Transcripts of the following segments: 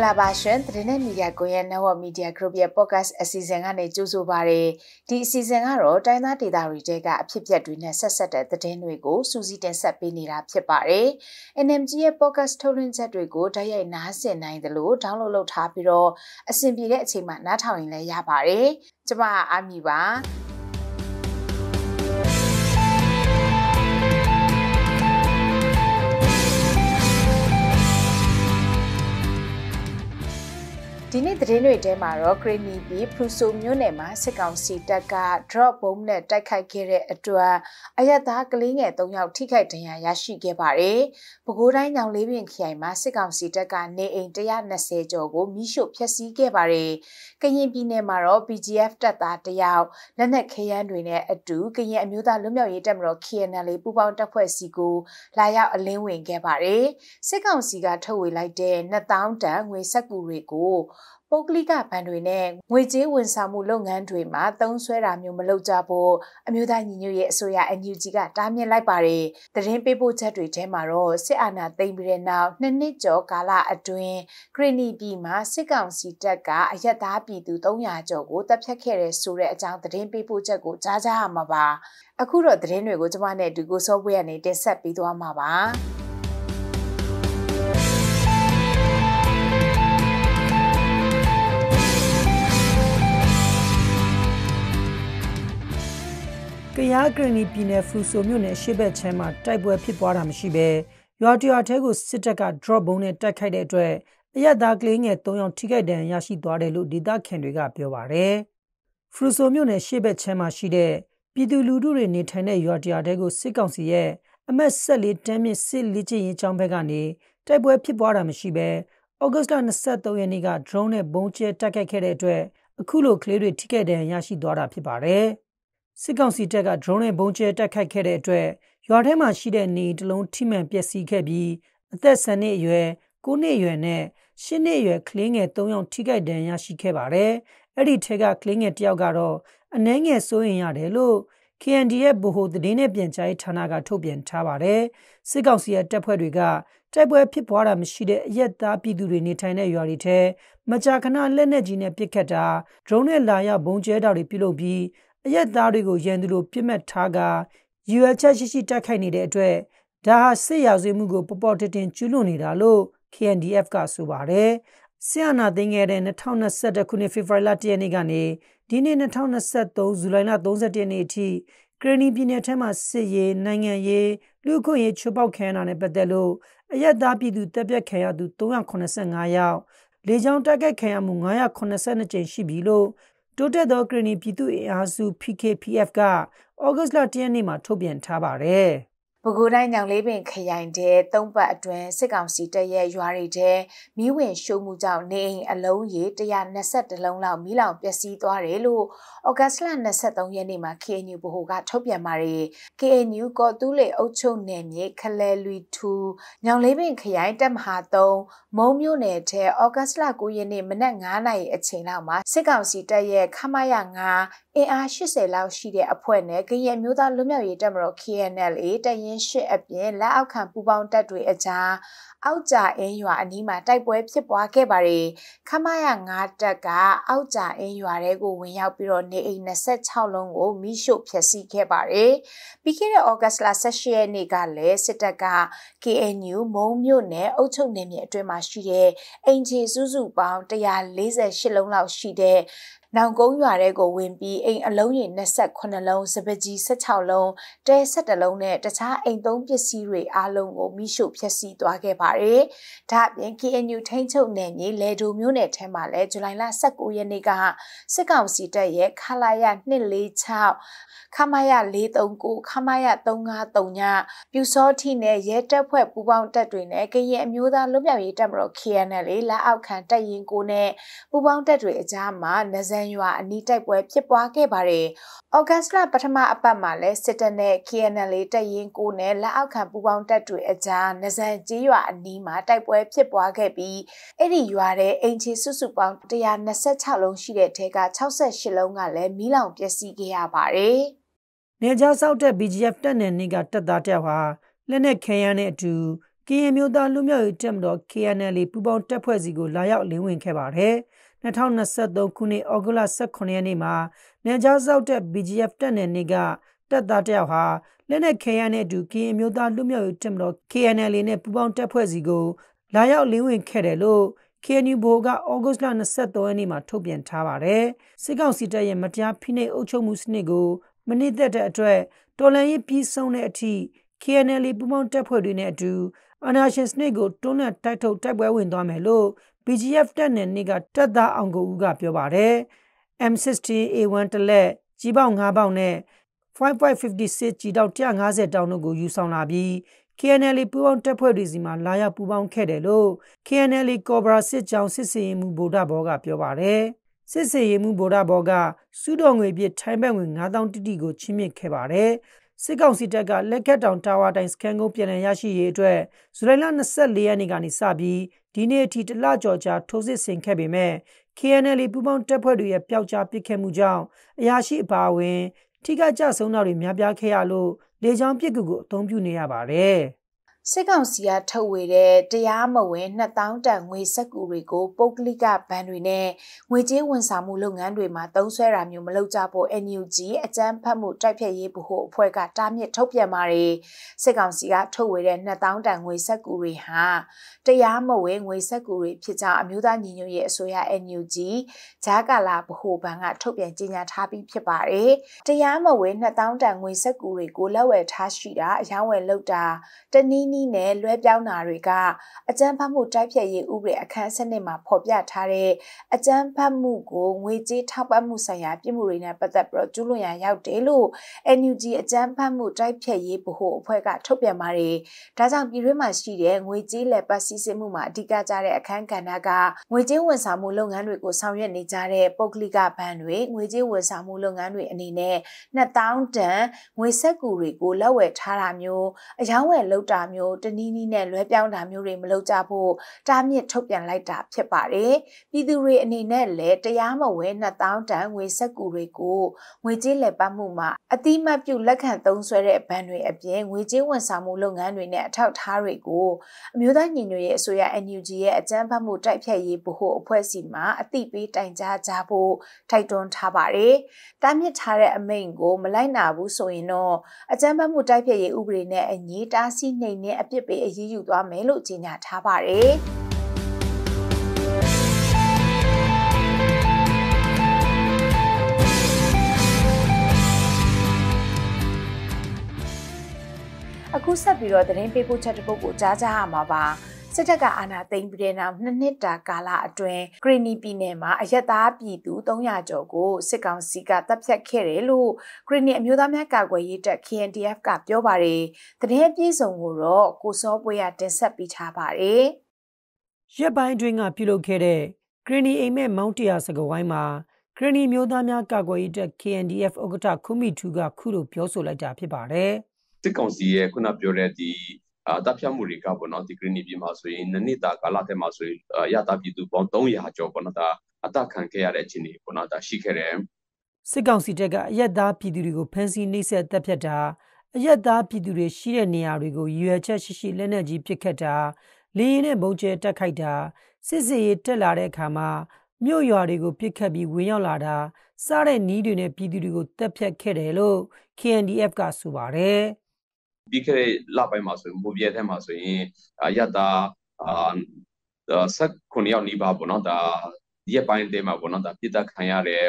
င်္ဂလာပါရှင်သတင်းနဲ့မီဒီယာကိုရဲ့ Network Media Group ရဲ့ podcast အစီအစဉ်ကနေကြိုဆိုပါရယ်ဒီအစီအစဉ်ကတော့တိုင်းသားဒေသတွေတဲကအဖြစ်အပျက်တွေနဲ့ဆက်ဆက်တဲ့သတင်းတွေကိုစူးစီးတင်ဆက်ပေးနေတာဖြစ်ပါတယ် NMG ရဲ့ podcast ထုတ်လွှင့်ချက်တွေကိုဓာတ်ရိုက်နားဆင်နိုင်သလို download လုပ်ထားပြီးတော့အဆင်ပြေတဲ့အချိန်မှာနားထောင်ရင်လည်းရပါတယ်ကျမအာမီပါဒီနေ့သတင်းတွေထဲမှာတော့ခရမီပြည်ဖရူဆိုမြို့နယ်မှာစစ်ကောင်စီတပ်က drop bomb နဲ့တိုက်ခိုက်ခဲ့တဲ့အတွက်အရသာကလေးငယ်၃ယောက်ထိခိုက်ဒဏ်ရာရရှိခဲ့ပါတယ်။ပဲခူးတိုင်းညောင်လေးပင်ခရိုင်မှာစစ်ကောင်စီတပ်ကနေအိမ်120ကျော်ကိုမိရှို့ဖျက်ဆီးခဲ့ပါတယ်။ကရင်ပြည်နယ်မှာတော့ BGF တပ်သားတယောက်လက်နက်ခဲယမ်းတွေနဲ့အတူကရင်အမျိုးသားလွတ်မြောက်ရေးတပ်မတော် KNL ပူးပေါင်းတပ်ဖွဲ့စီကိုလာရောက်အလင်းဝင်ခဲ့ပါတယ်။စစ်ကောင်စီကထုတ်ဝေလိုက်တဲ့2000တန်ငွေစက်ကူတွေကိုပုဂ္ဂလိကဘဏ်တွေနဲ့ငွေကြေးဝန်ဆောင်မှုလုပ်ငန်းတွေမှာသုံးစွဲတာမျိုးမလုပ်ကြဖို့အမျိုးသားညီညွတ်ရေးအစိုးရ NUG ကတားမြစ်လိုက်ပါတယ်။သတင်းပေးပို့ချက်တွေထဲမှာတော့စစ်အာဏာသိမ်းပြီးတဲ့နောက်နှစ်နှစ်ကျော်ကာလအတွင်းခရနီပြည်မှာစစ်ကောင်စီတပ်ကအရက်သားပြည်သူ300ကျော်ကိုတပ်ဖြတ်ခဲ့တဲ့ဆိုတဲ့အကြောင်းသတင်းပေးပို့ချက်ကိုကြားကြရမှာပါ။အခုတော့သတင်းတွေကိုကျွန်မနဲ့ဒီကိုဆော့ဝဲကနေတင်ဆက်ပေးသွားမှာပါ။ရားဂရင်းနီပြည်နယ်ဖူဆိုမြို့နယ်ရှေ့ဘက်ချမ်းမှာတိုက်ပွဲဖြစ်ပွားတာမရှိဘဲရွာတရွာထဲကိုစစ်တပ်က drop ဘုံနဲ့တိုက်ခိုက်တဲ့အတွက်အရက်သားကလေးငယ်၃ယောက်ထိခိုက်ဒဏ်ရာရရှိသွားတယ်လို့ဒေသခံတွေကပြောပါရယ်ဖူဆိုမြို့နယ်ရှေ့ဘက်ချမ်းမှာရှိတဲ့ပြည်သူလူထုတွေနေထိုင်တဲ့ရွာတရွာထဲကိုစစ်ကောင်စီရဲ့အမတ်၁၄တန်းမြင့်စစ်လေ့ကျင့်ရေးကျောင်းဘက်ကနေတိုက်ပွဲဖြစ်ပွားတာမရှိဘဲဩဂတ်စ်လ23ရက်နေ့က drone နဲ့ဘုံကျဲတိုက်ခိုက်ခဲ့တဲ့အတွက်အခုလိုကလေးတွေထိခိုက်ဒဏ်ရာရရှိသွားတာဖြစ်ပါတယ်။စစ်ကောင်စီတပ်က drone နဲ့ဘုံကျဲတိုက်ခိုက်ခဲ့တဲ့အတွက်ရွာထဲမှာရှိတဲ့နေတလုံးထိမှန်ပျက်စီးခဲ့ပြီးအသက်7နှစ်အရွယ်9နှစ်အရွယ်နဲ့10နှစ်အရွယ်ကလေးငယ်3ယောက်ထိခိုက်ဒဏ်ရာရှိခဲ့ပါတယ်။အဲ့ဒီထက်ကကလေးငယ်တစ်ယောက်ကတော့အနှဲငယ်စိုးရင်ရတယ်လို့ KND ရဲ့ဗဟိုသတင်းနဲ့ပြန်ကြားရေးဌာနကထုတ်ပြန်ထားပါတယ်။စစ်ကောင်စီရဲ့တပ်ဖွဲ့တွေကတိုက်ပွဲဖြစ်ပွားတာမရှိတဲ့အရက်သားပြည်သူတွေနေထိုင်တဲ့ရွာတွေထဲမကြာခဏလက်နက်ကြီးနဲ့ပစ်ခတ်တာ drone နဲ့လာရောက်ဘုံကျဲတာတွေပြုလုပ်ပြီးအရက်သားတွေကိုရန်သူလိုပြစ်မှတ်ထားကာရွယ်ချက်ရှိရှိတိုက်ခိုက်နေတဲ့အတွက်ဒါဟာစစ်ရာဇဝတ်မှုကိုပေါ်ပေါ်တင်တင်ကျူးလွန်နေတာလို့ KNDF ကဆိုပါတယ်။ဆီယနာသိငယ်တဲ့2021ခုနှစ်ဖေဖော်ဝါရီလ1ရက်နေ့ကနေဒီနေ့2023ဇူလိုင်လ31ရက်နေ့အထိကရနီပြည်နယ်ထဲမှာစစ်ရေးနိုင်ငံရေးလူခွင့်ရေးချုပ်ပေါက်ခံရတာနဲ့ပတ်သက်လို့အရက်သားပြည်သူတက်ပြက်ခံရသူ385ယောက်လေကြောင်းတိုက်ခိုက်ခံရမှု982ကြိမ်ရှိပြီလို့တိုးတက်သောကရင်နီပြည်သူ့အင်အားစု PKPF ကဩဂတ်လ10ရက်နေ့မှာထုတ်ပြန်ထားပါတယ်။ပဲခူးတိုင်းညောင်လေးပင်ခရိုင်တဲ့သုံးပတ်အတွင်းစစ်ကောင်စီတပ်ရဲ့ရွာတွေထဲမိဝင်ရှို့မှုကြောင့်နေအိမ်အလုံးရေ120လုံးလောက်မိလောင်ပျက်စီးသွားတယ်လို့ဩဂတ်လ23ရက်နေ့မှာ KNU ဗဟိုကထုတ်ပြန်ပါတယ် KNU ကော်တူးလေအုပ်ချုပ်နယ်မြေခလဲလွီ2ညောင်လေးပင်ခရိုင်တပ်မဟာ3မုံမြို့နယ်ထဲဩဂတ်လ9ရက်နေ့မနက်9:00နာရီအချိန်လောက်မှာစစ်ကောင်စီတပ်ရဲ့ခမရ9အင်အား80လောက်ရှိတဲ့အဖွဲ့နဲ့ကရင်မျိုးသားလူမျိုးရေးတပ်မတော် KNLA တရင်ရှစ်အပြင်လက်အောက်ခံပူးပေါင်းတပ်တွေအကြားအောက်ကြအင်းရွာအနီးမှာတိုက်ပွဲဖြစ်ပွားခဲ့ပါတယ်။ခမရ9တပ်ကအောက်ကြအင်းရွာတဲကိုဝင်ရောက်ပြီးတော့နေအိမ်26လုံးကိုမိရှို့ဖျက်ဆီးခဲ့ပါတယ်။ပြီးခဲ့တဲ့ဩဂတ်စ်လ18ရက်နေ့ကလည်းစစ်တပ်က KNU မုံမြို့နယ်အုပ်ချုပ်နယ်မြေအတွင်းမှာရှိတဲ့အင်ဂျီစုစုပေါင်း148လုံးလောက်ရှိတဲ့နောင်ကုန်းရွာတဲ့ကိုဝင်ပြီးအိမ်အလုံးရေ28လုံးစပကြီး16လုံးတဲ17လုံးနဲ့တခြားအိမ်သုံးပစ္စည်းတွေအလုံးကိုမိရှုဖျက်ဆီးသွားခဲ့ပါပါတယ်။ဒါ့အပြင် KNU ထိန်းချုပ်နယ်မြေလေဒိုမြို့နယ်ထဲမှာလည်းဇူလိုင်လ19ရက်နေ့ကစစ်ကောင်စီတပ်ရဲ့ခလာရ246ခမရ439ခမရ353ညပြူစောထိနဲ့ရဲတပ်ဖွဲ့ပူးပေါင်းတပ်တွေနဲ့ကရင်အမျိုးသားလွတ်မြောက်ရေးတပ်မတော် KNL လက်အောက်ခံတပ်ရင်းကိုနဲ့ပူးပေါင်းတပ်တွေအကြားမှာနဇန်ရွာအနီးတိုက်ပွဲဖြစ်ပွားခဲ့ပါတယ်။ဩဂတ်စ်လပထမအပတ်မှာလည်းစစ်တပ်နဲ့ KNL တပ်ရင်းကိုနဲ့လက်အောက်ခံပူးပေါင်းတပ်တွေအကြားနဇန်ကြီးရွာအနီးမှာတိုက်ပွဲဖြစ်ပွားခဲ့ပြီးအဲ့ဒီရွာတဲ့အင်ချီစုစုပေါင်း126လုံးရှိတဲ့ထဲက68လုံးကလည်းမီးလောင်ပျက်စီးခဲ့ရပါတယ်။နေကြားဆောက်တဲ့ BGF တပ်နယ်နေကတပ်သားတယောက်ဟာလက်နဲ့ခဲရန်နဲ့အတူကရင်မျိုးသားလူမျိုးရေးတပ်မတော် KNL ပူပေါင်းတပ်ဖွဲ့စီကိုလာရောက်လင်းဝင်ခဲ့ပါတယ်။2023ခုနှစ်ဩဂုတ်လ18ရက်နေ့မှာနေကြားဆောက်တဲ့ BGF တပ်နယ်နေကတပ်သားတယောက်ဟာလက်နက်ခဲရန်နဲ့အတူကရင်မျိုးသားလူမျိုးရေးတပ်မတော် KNL နဲ့ပူးပေါင်းတပ်ဖွဲ့စီကိုလာရောက်လင်းဝင်ခဲ့တယ်လို့ KNU ဘိုကဩဂုတ်လ23ရက်နေ့မှာထုတ်ပြန်ထားပါတယ်။စစ်ကောင်စီတပ်ရဲ့မတရားဖိနှိပ်အုပ်ချုပ်မှုစနစ်ကိုမနစ်သက်တဲ့အတွက်တော်လန်ရေးပြီးဆုံးတဲ့အထိ KNL ပူးပေါင်းတပ်ဖွဲ့တွေနဲ့အတူအနာရှင်စနစ်ကိုတွန်းလှန်တိုက်ထုတ်တိုက်ပွဲဝင်သွားမယ်လို့ BGF တပ်နဲ့နေကတပ်သားအောင်ကိုဦးကပြောပါတယ်။ M16A1 တလက် ကြီးပေါက်၅ပေါက်နဲ့5.56 G တောက်150တောင်းတို့ကိုယူဆောင်လာပြီး KNL ပူပေါင်းတပ်ဖွဲ့တွေစီမှာလာရောက်ပူပေါင်းခဲ့တယ်လို့ KNL Cobra စစ်ကြောင်းစစ်စင်ရေးမှုဗိုလ်ဒဘောက ပြောပါတယ်။စစ်စင်ရေးမှုဗိုလ်ဒဘောကစုတော်ငွေပြထိုင်းဘက်ဝင်9000တိတိကိုချင်းမြင့်ခဲ့ပါတယ်။စစ်ကောင်စီတပ်ကလက်ခတ်တောင်တာဝါတိုင်စကန်ကိုပြန်လည်ရရှိရေးအတွက်ဇူလိုင်လ24ရက်နေ့ကနေစပြီးဒီနေ့အထိတလကျော်ကြာထိုးစစ်ဆင်ခဲ့ပေမဲ့ KNL ပူပေါင်းတပ်ဖွဲ့တွေရဲ့ပျောက်ကြားပစ်ခတ်မှုကြောင့်အရာရှိအပါအဝင်ထိခိုက်ကြဆုံးတာတွေများပြားခဲ့ရလို့လေကြောင်းပစ်ကူကိုအသုံးပြုနေရပါတယ်။စစ်ကောင်စီကထုတ်ဝေတဲ့တရားမဝင်2000တန်ငွေစက်ကူတွေကိုပုတ်ကလိကဘဏ်တွေနဲ့ငွေကြေးဝန်ဆောင်မှုလုပ်ငန်းတွေမှာသုံးစွဲတာမျိုးမလုပ်ကြဖို့ NUG အကြမ်းဖက်မှုတိုက်ဖျက်ရေးဗဟိုအဖွဲ့ကတားမြစ်ထုတ်ပြန်ပါတယ်။စစ်ကောင်စီကထုတ်ဝေတဲ့2000တန်ငွေစက်ကူတွေဟာတရားမဝင်ငွေစက်ကူတွေဖြစ်ကြောင်းအမျိုးသားညီညွတ်ရေးအစိုးရ NUG ဂျာကာလာဗဟိုဘဏ်ကထုတ်ပြန်ကြေညာထားပြီးဖြစ်ပါတယ်။တရားမဝင်2000တန်ငွေစက်ကူတွေကိုလက်ဝယ်ထားရှိတာအယောင်းဝယ်လုပ်တာတနည်းနည်းည်းနဲ့လွဲပြောင်းတာတွေကအကြမ်းဖက်မှုတိုက်ဖျက်ရေးဥပဒေအခန်းစနစ်မှာဖော်ပြထားတဲ့အကြမ်းဖက်မှုကိုငွေကြေးထောက်ပံ့မှုဆိုင်ရာပြည်မှုတွေနဲ့ပတ်သက်ပြီးတော့ကျူးလွန်ရန်ရောက်တယ်လို့ NUG အကြမ်းဖက်မှုတိုက်ဖျက်ရေးဗဟိုအဖွဲ့ကထုတ်ပြန်ပါတယ်။ဒါကြောင့်ပြည်တွင်းမှာရှိတဲ့ငွေကြေးလက်ပတ်စီးဆင်းမှုမှာအဓိကကျတဲ့အခန်းကဏ္ဍကငွေကြေးဝန်ဆောင်မှုလုပ်ငန်းတွေကိုဆောင်ရွက်နေကြတဲ့ပုဂ္ဂလိကဘဏ်တွေငွေကြေးဝန်ဆောင်မှုလုပ်ငန်းတွေအနေနဲ့2000တန်ငွေစက်ကူတွေကိုလက်ဝယ်ထားတာမျိုးအယောင်းဝယ်လုပ်တာမျိုးမျိုးတနည်းနည်းနဲ့လွဲပြောင်းတာမျိုးတွေမလုပ်ကြဖို့တားမြစ်ထုတ်ပြန်လိုက်တာဖြစ်ပါတယ်။ပြည်သူတွေအနေနဲ့လည်းတရားမဝင်2000တန်ငွေစက်ကူတွေကိုငွေကြေးလည်ပတ်မှုမှာအတိမတ်ပြုလက်ခံသုံးစွဲတဲ့ဘဏ်တွေအပြင်ငွေကြေးဝန်ဆောင်မှုလုပ်ငန်းတွေနဲ့အထောက်အထားတွေကိုအမျိုးသားညီညွတ်ရေးအစိုးရ NUG ရဲ့အကြမ်းဖက်မှုတိုက်ဖျက်ရေးဗဟိုအဖွဲ့အစည်းမှအသိပေးတိုင်ကြားကြဖို့တိုက်တွန်းထားပါတယ်။တားမြစ်ထားတဲ့အမိန့်ကိုမလိုက်နာဘူးဆိုရင်တော့အကြမ်းဖက်မှုတိုက်ဖျက်ရေးဥပဒေနဲ့အညီတားဆီးနှိမ်နနဲ့အပြစ်ပေးအရေးယူသွားမယ်လို့ကြေညာထားပါတယ်။အခုဆက်ပြီးတော့သတင်းပေးပို့ချက်တစ်ပုဒ်ကိုကြားကြရမှာပါစစ်တပ်ကအာဏာသိမ်းပြီးတဲ့နောက်နှစ်နှစ်တာကာလအတွင်းဂရီနီပြည်နယ်မှာ အရက်သားပြည်သူ300ကျော်ကိုစစ်ကောင်စီကတပ်ဖြတ်ခဲ့တယ်လို့ဂရီနီအမျိုးသားများကာကွယ်ရေးတပ် KNDF ကပြောပါတယ်။တရေပြည့်စုံကိုတော့ကိုစောပွဲရတင်ဆက်ပေးထားပါတယ်။ရက်ပိုင်းတွင်းကပြုလုပ်ခဲ့တဲ့ဂရီနီအိမ်မက်မောင်းတရာစကဝိုင်းမှာဂရီနီမျိုးသားများကာကွယ်ရေးတပ် KNDF ဥက္ကဋ္ဌခုမိထူကခုလိုပြောဆိုလိုက်တာဖြစ်ပါတယ်။စစ်ကောင်စီရဲ့ခုနပြောတဲ့ဒီအတပ်ဖြတ်မှုတွေကပေါ့နော်ဒီကရီနီပြည်မှာဆိုရင်နှစ်နှစ်တာကာလထဲမှာဆိုရင်ရတာပြည်သူပေါင်း300ကျော်ပေါ့နော်ဒါအတပ်ခံခဲ့ရတဲ့အခြေအနေပေါ့နော်ဒါရှိခဲ့တယ်စစ်ကောင်စီတပ်ကအရက်သားပြည်သူတွေကိုဖမ်းဆီးနှိပ်စက်တပ်ဖြတ်တာအရက်သားပြည်သူတွေရှိတဲ့နေရာတွေကိုရွယ်ချက်ရှိရှိလက်နက်ကြီးပစ်ခတ်တာလေရင်နဲ့ဘုံကျဲတက်ခိုက်တာစစ်စစ်ရေးတက်လာတဲ့အခါမှာမြို့ရွာတွေကိုပစ်ခတ်ပြီးဝင်ရောက်လာတာစားတဲ့နီးတွေနဲ့ပြည်သူတွေကိုတပ်ဖြတ်ခဲ့တယ်လို့ KNDF ကဆိုပါတယ်။ပြီးခဲ့တဲ့လပိုင်းမှာဆိုရင်မိုပြဲထဲမှာဆိုရင်ရတာအာဆက်ခုနှစ်ယောက်နီးပါးပေါ့နော်ဒါရက်ပိုင်းတဲမှာပေါ့နော်ဒါပြစ်တက်ခံရတဲ့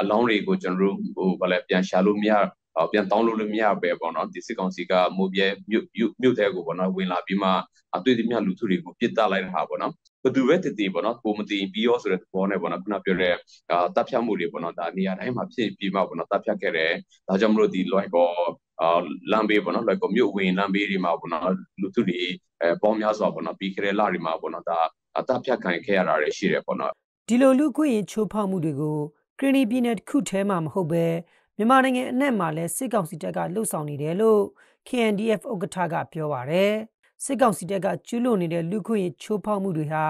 အလောင်းတွေကိုကျွန်တော်တို့ဟိုဘာလဲပြန်ရှာလို့မရပြန်တောင်းလို့လည်းမရပဲပေါ့နော်ဒီစစ်ကောင်စီကမိုပြဲမြို့မြို့မြို့တဲကိုပေါ့နော်ဝင်လာပြီးမှအတွေ့အမြလူထုတွေကိုပြစ်တက်လိုက်တာပေါ့နော်ဘသူပဲတည်တည်ပေါ့နော်ကိုမတည်ပြီးရောဆိုတဲ့သဘောနဲ့ပေါ့နော်ခုနပြောတဲ့တပ်ဖြတ်မှုတွေပေါ့နော်ဒါနေရာတိုင်းမှာဖြစ်ပြီးမှပေါ့နော်တပ်ဖြတ်ခဲ့တယ်ဒါကြောင့်မလို့ဒီလွိုက်ကောအာလမ်းဘေးပေါ့နော်လွိုက်ကောမြို့ဝင်လမ်းဘေးတွေမှာပေါ့နော်လူသူတွေအဲပေါင်းများစွာပေါ့နော်ပြီးခရဲလတွေမှာပေါ့နော်ဒါတပ်ဖြတ်ခံခဲ့ရတာတွေရှိတယ်ပေါ့နော်ဒီလိုလူခွင့်ချိုးဖောက်မှုတွေကိုကရီနီပြည်နယ်တစ်ခုထဲမှာမဟုတ်ပဲမြန်မာနိုင်ငံအနှံ့မှာလည်းစစ်ကောင်စီတပ်ကလှုပ်ဆောင်နေတယ်လို့ KNDF ဥက္ကဋ္ဌကပြောပါရယ်စစ်ကောင်စီတပ်ကကျူးလွန်နေတဲ့လူခွင့်ရေးချိုးဖောက်မှုတွေဟာ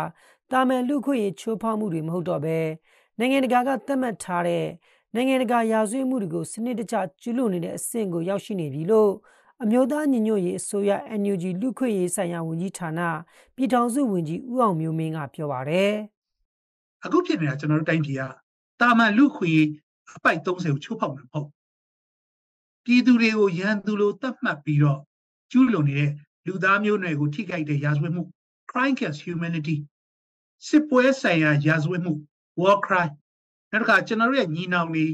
တာမန်လူခွင့်ရေးချိုးဖောက်မှုတွေမဟုတ်တော့ဘဲနိုင်ငံတကာကသတ်မှတ်ထားတဲ့နိုင်ငံတကာရာဇဝတ်မှုတွေကိုစနစ်တကျကျူးလွန်နေတဲ့အဆင့်ကိုရောက်ရှိနေပြီလို့အမျိုးသားညီညွတ်ရေးအစိုးရ NUG လူခွင့်ရေးဆိုင်ရာဝန်ကြီးဌာနပြည်ထောင်စုဝန်ကြီးဦးအောင်မျိုးမင်းကပြောပါရယ်အခုဖြစ်နေတာကျွန်တော်တို့တိုင်းပြည်ကတာမန်လူခွင့်ရေးအပိုက်30ကိုချိုးဖောက်နေမဟုတ်ပြည်သူတွေကိုရန်သူလိုတတ်မှတ်ပြီးတော့ကျူးလွန်နေတဲ့လူသားမျိုးနွယ်ကိုထိခိုက်တဲ့ရာဇဝတ်မှု crime against humanity စစ်ပွဲဆိုင်ရာရာဇဝတ်မှု war crime နောက်တစ်ခါကျွန်တော်ရဲ့ညီနောင်တွေ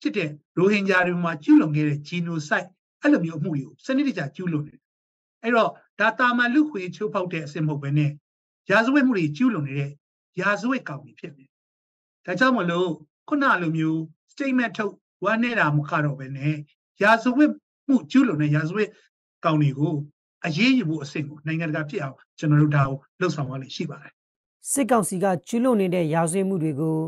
ဖြစ်တဲ့ရိုဟင်ဂျာတွေမှာကျူးလွန်ခဲ့တဲ့ genocide အဲ့လိုမျိုးအမှုတွေကိုစနစ်တကျကျူးလွန်နေတယ်အဲ့တော့ဒါတာမန်လူခွေချိုးဖောက်တဲ့အစစ်မဟုတ်ပဲနဲ့ရာဇဝတ်မှုတွေကျူးလွန်နေတဲ့ရာဇဝတ်ကောင်တွေဖြစ်နေတယ်ဒါကြောင့်မလို့ခုနလိုမျိုး statement ထုတ်ဝမ်းနေတာမကတော့ပဲနဲ့ရာဇဝတ်မှုကျူးလွန်တဲ့ရာဇဝတ်ကောင်တွေကိုအရေးယူမှုအဆင့်ကိုနိုင်ငံတကာဖြစ်အောင်ကျွန်တော်တို့ဒါကိုလှုပ်ဆောင်ရလိမ့်ရှိပါတယ်စစ်ကောင်စီကကျူးလွန်နေတဲ့ရာဇဝတ်မှုတွေကို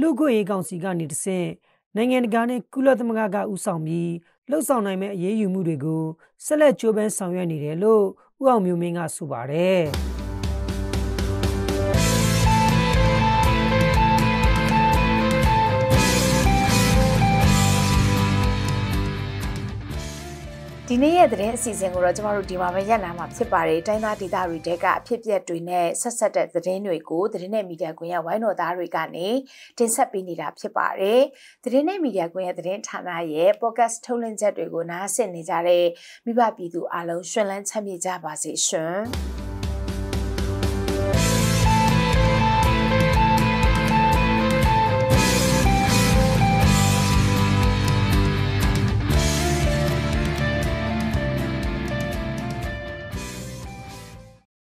လူ့ခွင့်ရေးကောင်စီကနေတဆင့်နိုင်ငံတကာနဲ့ကုလသမဂ္ဂကဥဆောင်ပြီးလှုပ်ဆောင်နိုင်မဲ့အရေးယူမှုတွေကိုဆက်လက်ကြိုးပမ်းဆောင်ရွက်နေတယ်လို့ဥအောင်မျိုးမင်းကဆိုပါတယ်ဒီနေ့ရဲ့သတင်းအစီအစဉ်ကိုတော့ကျမတို့ဒီမှာပဲရပ်နာမှာဖြစ်ပါတယ်တိုင်းသားဒေသတွေတဲကအဖြစ်ပြက်တွေနဲ့ဆက်ဆက်တဲ့သတင်းတွေကိုသတင်းနဲ့မီဒီယာကွန်ရက်ဝိုင်းတော်သားတွေကနေတင်ဆက်ပေးနေတာဖြစ်ပါတယ်သတင်းနဲ့မီဒီယာကွန်ရက်သတင်းဌာနရဲ့ podcast ထုတ်လွှင့်ချက်တွေကိုနားဆင်နေကြတဲ့မိဘပြည်သူအလုံးရှင်လန်းချမ်းမြေ့ကြပါစေရှင်